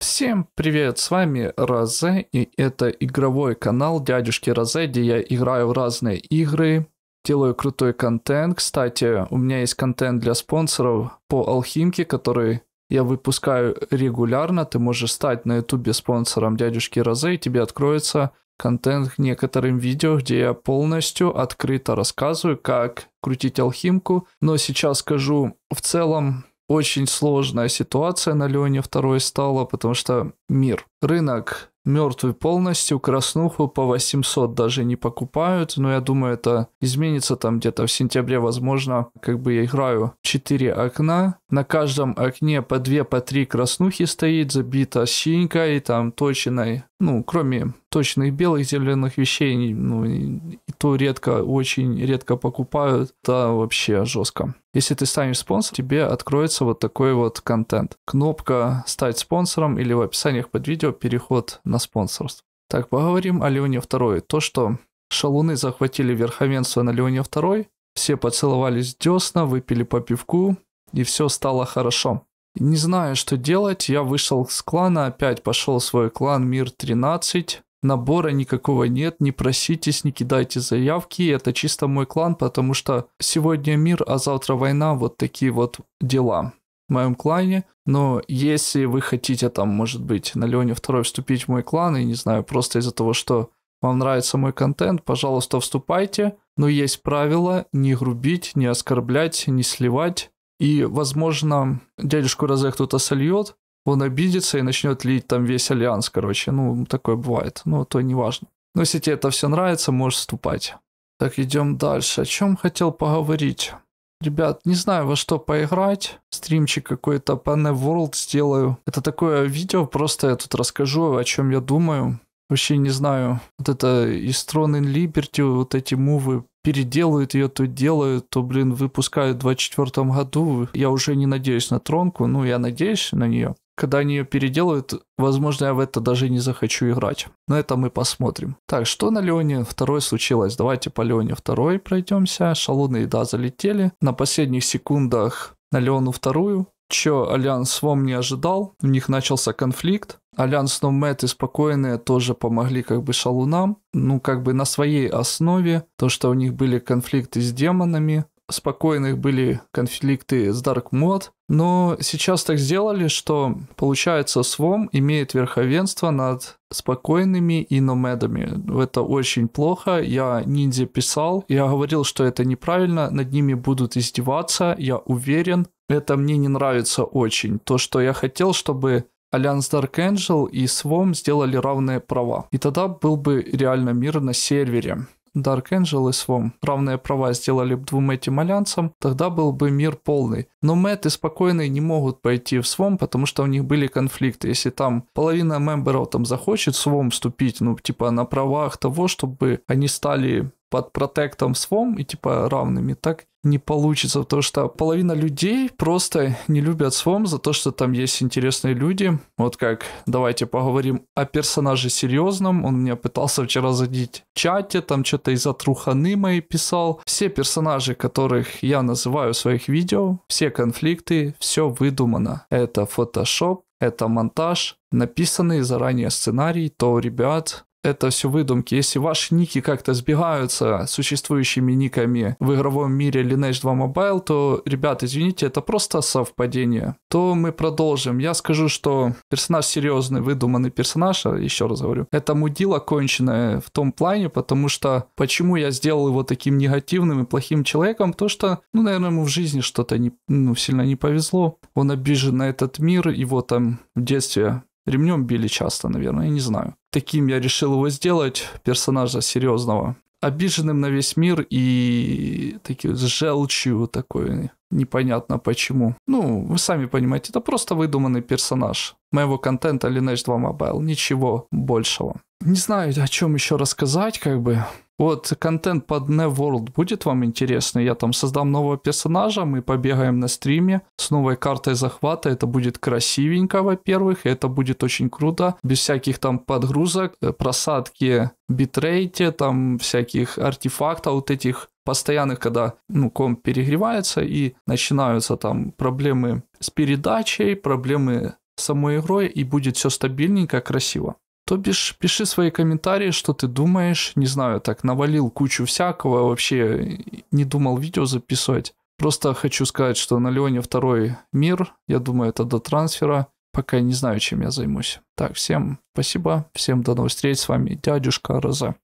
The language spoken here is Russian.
Всем привет, с вами Розе, и это игровой канал Дядюшки Розе, где я играю в разные игры, делаю крутой контент. Кстати, у меня есть контент для спонсоров по алхимке, который я выпускаю регулярно. Ты можешь стать на ютубе спонсором Дядюшки Розе, и тебе откроется контент к некоторым видео, где я полностью открыто рассказываю, как крутить алхимку. Но сейчас скажу в целом очень сложная ситуация на Леоне второй стала, потому что мир. Рынок мертвый полностью, краснуху по 800 даже не покупают, но я думаю, это изменится там где-то в сентябре, возможно, как бы я играю 4 окна, на каждом окне по две, по три краснухи стоит, забита синькой, там, точной. Ну, кроме точных белых зеленых вещей, ну, и, и то редко, очень редко покупают. Да, вообще жестко. Если ты станешь спонсором, тебе откроется вот такой вот контент. Кнопка «Стать спонсором» или в описании под видео переход на спонсорство. Так, поговорим о Леоне II. То, что шалуны захватили верховенство на Леоне II, все поцеловались десна, выпили по пивку, и все стало хорошо. Не зная, что делать, я вышел с клана, опять пошел в свой клан Мир 13. Набора никакого нет, не проситесь, не кидайте заявки, это чисто мой клан, потому что сегодня мир, а завтра война, вот такие вот дела в моем клане. Но если вы хотите там, может быть, на Леоне 2 вступить в мой клан, и не знаю, просто из-за того, что вам нравится мой контент, пожалуйста, вступайте. Но есть правила не грубить, не оскорблять, не сливать. И, возможно, дядюшку Розе кто-то сольет, он обидится и начнет лить там весь альянс, короче. Ну, такое бывает. Ну, то не важно. Но если тебе это все нравится, можешь вступать. Так, идем дальше. О чем хотел поговорить? Ребят, не знаю, во что поиграть. Стримчик какой-то по World сделаю. Это такое видео, просто я тут расскажу, о чем я думаю вообще не знаю, вот это и Strong in Liberty, вот эти мувы переделают ее, то делают, то, блин, выпускают в 24 году. Я уже не надеюсь на тронку, ну, я надеюсь на нее. Когда они ее переделают, возможно, я в это даже не захочу играть. Но это мы посмотрим. Так, что на Леоне второй случилось? Давайте по Леоне второй пройдемся. Шалуны, да, залетели. На последних секундах на Леону вторую Чё Альянс с не ожидал, у них начался конфликт. Альянс Номет и Спокойные тоже помогли как бы шалунам, ну как бы на своей основе, то, что у них были конфликты с демонами, спокойных были конфликты с Dark Mod, но сейчас так сделали, что получается Swom имеет верховенство над спокойными и номедами. Это очень плохо, я ниндзя писал, я говорил, что это неправильно, над ними будут издеваться, я уверен. Это мне не нравится очень. То, что я хотел, чтобы Альянс Dark Angel и Swom сделали равные права. И тогда был бы реально мир на сервере. Dark Angel и Swamp равные права сделали бы двум этим альянсам, тогда был бы мир полный. Но Мэтт и Спокойный не могут пойти в Swamp, потому что у них были конфликты. Если там половина мемберов там захочет в Swamp вступить, ну типа на правах того, чтобы они стали под протектом свом и типа равными, так не получится, потому что половина людей просто не любят свом за то, что там есть интересные люди. Вот как, давайте поговорим о персонаже серьезном. Он меня пытался вчера задеть в чате, там что-то из-за труханы моей писал. Все персонажи, которых я называю в своих видео, все конфликты, все выдумано. Это фотошоп, это монтаж, написанный заранее сценарий, то, ребят, это все выдумки. Если ваши ники как-то сбегаются с существующими никами в игровом мире Lineage 2 Mobile, то, ребят, извините, это просто совпадение. То мы продолжим. Я скажу, что персонаж серьезный, выдуманный персонаж, а еще раз говорю, это мудила конченая в том плане, потому что почему я сделал его таким негативным и плохим человеком, то что, ну, наверное, ему в жизни что-то не, ну, сильно не повезло. Он обижен на этот мир, его там в детстве ремнем били часто, наверное, я не знаю таким я решил его сделать, персонажа серьезного. Обиженным на весь мир и таким с желчью такой, непонятно почему. Ну, вы сами понимаете, это просто выдуманный персонаж моего контента Lineage 2 Mobile, ничего большего. Не знаю, о чем еще рассказать, как бы. Вот контент под New будет вам интересный. Я там создам нового персонажа, мы побегаем на стриме с новой картой захвата. Это будет красивенько, во-первых, это будет очень круто. Без всяких там подгрузок, э, просадки битрейте, там всяких артефактов, вот этих постоянных, когда ну, комп перегревается и начинаются там проблемы с передачей, проблемы самой игрой и будет все стабильненько, красиво то бишь пиши свои комментарии, что ты думаешь. Не знаю, так навалил кучу всякого, вообще не думал видео записывать. Просто хочу сказать, что на Леоне второй мир. Я думаю, это до трансфера. Пока не знаю, чем я займусь. Так, всем спасибо. Всем до новых встреч. С вами дядюшка Роза.